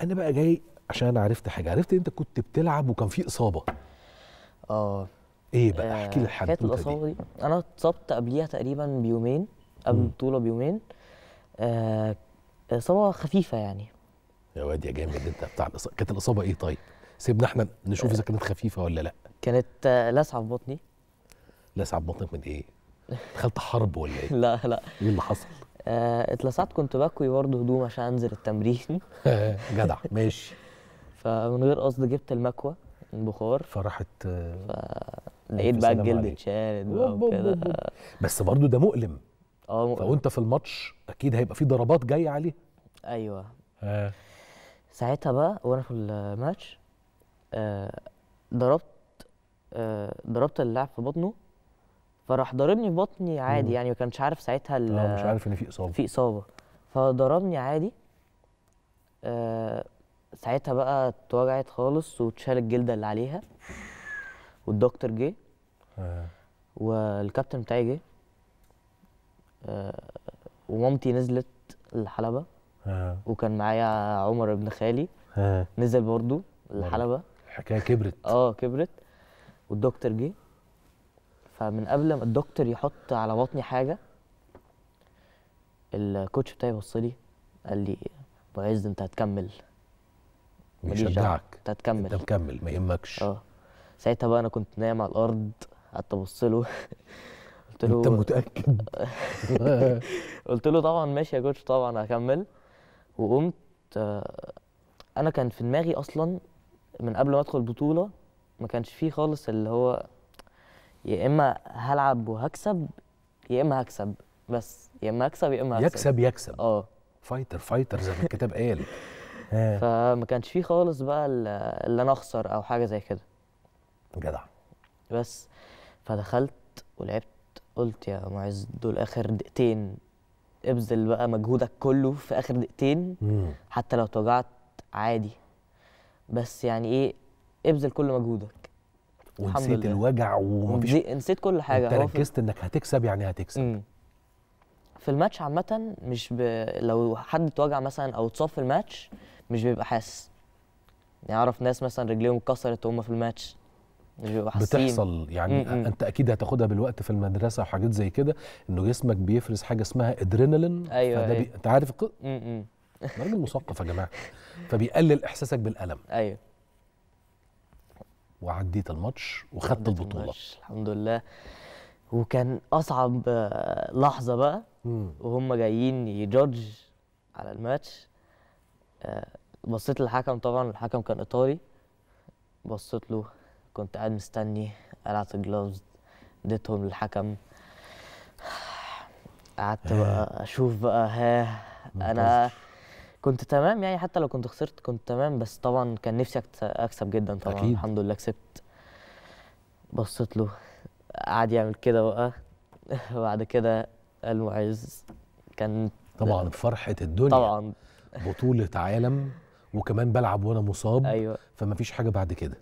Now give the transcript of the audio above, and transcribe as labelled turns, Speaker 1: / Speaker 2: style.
Speaker 1: انا بقى جاي عشان انا عرفت حاجه عرفت انت كنت بتلعب وكان في اصابه
Speaker 2: اه ايه بقى آه، احكي لي الحدوته الاصابه دي. دي انا اتصبت قبليها تقريبا بيومين قبل البطوله بيومين آه اصابه خفيفه يعني
Speaker 1: يا واد يا جامد انت بتاع الاصابه كانت الاصابه ايه طيب سيبنا احنا نشوف اذا آه. كانت خفيفه ولا
Speaker 2: لا كانت لسعه في بطني
Speaker 1: لسعه في بطنك من ايه دخلت حرب ولا ايه لا لا ايه اللي حصل
Speaker 2: آه، اتلسعت كنت بكوي برضه هدوم عشان انزل التمرين آه، جدع ماشي فمن غير قصد جبت المكوى البخار فراحت آه، لقيت بقى الجلد اتشالت وكده
Speaker 1: بس برضه ده مؤلم
Speaker 2: اه مؤلم فوانت في الماتش اكيد هيبقى في ضربات جايه عليه ايوه آه. ساعتها بقى وانا في الماتش آه ضربت آه ضربت اللاعب في بطنه فراح ضاربني في بطني عادي يعني ما كانش عارف ساعتها آه، مش عارف ان في اصابه في اصابه فضربني عادي آه، ساعتها بقى اتوجعت خالص واتشال الجلده اللي عليها والدكتور جه آه. والكابتن بتاعي جه ومامتي نزلت الحلبه وكان معايا عمر ابن خالي نزل برضه الحلبه
Speaker 1: الحكايه كبرت
Speaker 2: اه كبرت والدكتور جه فمن قبل ما الدكتور يحط على بطني حاجه الكوتش بتاعي بص لي قال لي ابو عز انت هتكمل بيشجعك انت هتكمل انت مكمل ما يهمكش اه ساعتها بقى انا كنت نايم على الارض قعدت ابص له قلت له انت متاكد قلت له طبعا ماشي يا كوتش طبعا هكمل وقمت آه، انا كان في دماغي اصلا من قبل ما ادخل البطوله ما كانش فيه خالص اللي هو يا اما هلعب وهكسب يا اما هكسب بس يا اما هكسب يا اما هكسب يكسب يكسب اه فايتر فايتر زي ما الكتاب قال آه. فما كانش فيه خالص بقى اللي انا اخسر او حاجه زي كده جدع بس فدخلت ولعبت قلت يا معز دول اخر دقيقتين ابذل بقى مجهودك كله في اخر دقيقتين حتى لو اتوجعت عادي بس يعني ايه ابذل كل مجهودك ونسيت الوجع
Speaker 1: ومفيش نسيت كل حاجه انت ركزت
Speaker 2: انك هتكسب يعني هتكسب مم. في الماتش عامه مش ب... لو حد اتوجع مثلا او اتصاب في الماتش مش بيبقى حاسس يعني اعرف ناس مثلا رجليهم اتكسرت وهم في الماتش مش حاسين بتحصل يعني م -م. انت
Speaker 1: اكيد هتاخدها بالوقت في المدرسه وحاجات زي كده انه جسمك بيفرز حاجه اسمها ادرينالين ايوه فده أيوة. بي... انت عارف الق... راجل مثقف يا جماعه فبيقلل احساسك بالالم ايوه وعديت الماتش
Speaker 2: وخدت البطوله الحمد لله وكان اصعب آه، لحظه بقى وهم جايين يجادج على الماتش آه، بصيت للحكم طبعا الحكم كان ايطالي بصيت له كنت قاعد مستني قلعت الجلوفز اديتهم للحكم قعدت بقى اشوف بقى ها انا كنت تمام يعني حتى لو كنت خسرت كنت تمام بس طبعا كان نفسي اكسب جدا طبعا أكيد. الحمد لله كسبت بصيت له قعد يعمل كده بقى بعد كده قال معز كان طبعا فرحه الدنيا طبعا بطوله عالم
Speaker 1: وكمان بلعب وانا مصاب أيوة. فمفيش حاجه بعد كده